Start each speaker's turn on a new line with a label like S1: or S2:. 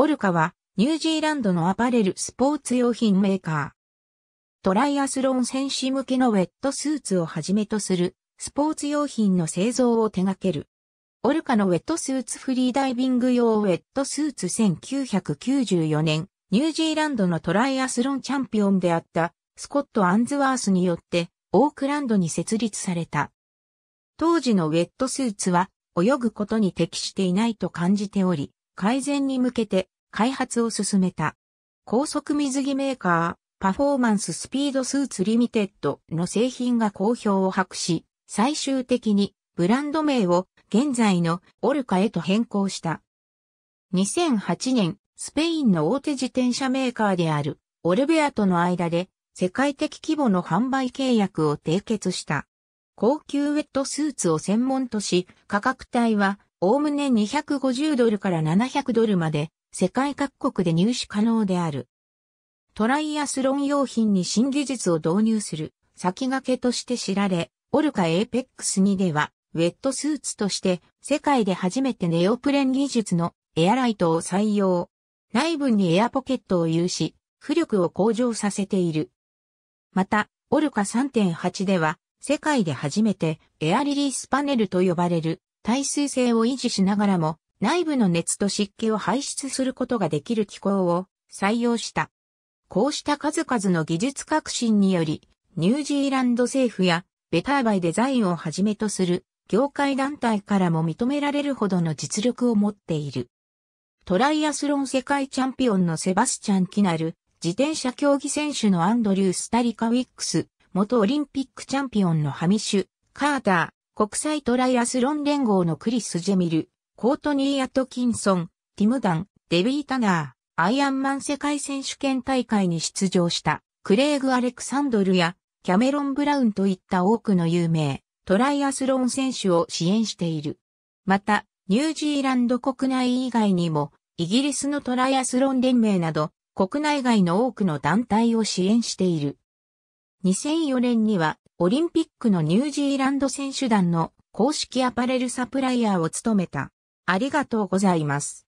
S1: オルカは、ニュージーランドのアパレルスポーツ用品メーカー。トライアスロン選手向けのウェットスーツをはじめとするスポーツ用品の製造を手掛ける。オルカのウェットスーツフリーダイビング用ウェットスーツ1994年、ニュージーランドのトライアスロンチャンピオンであったスコット・アンズワースによってオークランドに設立された。当時のウェットスーツは泳ぐことに適していないと感じており、改善に向けて開発を進めた。高速水着メーカー、パフォーマンススピードスーツリミテッドの製品が好評を博し、最終的にブランド名を現在のオルカへと変更した。2008年、スペインの大手自転車メーカーであるオルベアとの間で世界的規模の販売契約を締結した。高級ウェットスーツを専門とし、価格帯はおおむね250ドルから700ドルまで世界各国で入手可能である。トライアスロン用品に新技術を導入する先駆けとして知られ、オルカエーペックス2ではウェットスーツとして世界で初めてネオプレン技術のエアライトを採用。内部にエアポケットを有し、浮力を向上させている。また、オルカ3.8では世界で初めてエアリリースパネルと呼ばれる耐水性を維持しながらも、内部の熱と湿気を排出することができる機構を採用した。こうした数々の技術革新により、ニュージーランド政府やベターバイデザインをはじめとする業界団体からも認められるほどの実力を持っている。トライアスロン世界チャンピオンのセバスチャン・キナル、自転車競技選手のアンドリュー・スタリカ・ウィックス、元オリンピックチャンピオンのハミシュ、カーター、国際トライアスロン連合のクリス・ジェミル、コートニー・アトキンソン、ティム・ダン、デビー・タナー、アイアンマン世界選手権大会に出場したクレイグ・アレクサンドルやキャメロン・ブラウンといった多くの有名トライアスロン選手を支援している。また、ニュージーランド国内以外にも、イギリスのトライアスロン連盟など、国内外の多くの団体を支援している。2004年にはオリンピックのニュージーランド選手団の公式アパレルサプライヤーを務めた。ありがとうございます。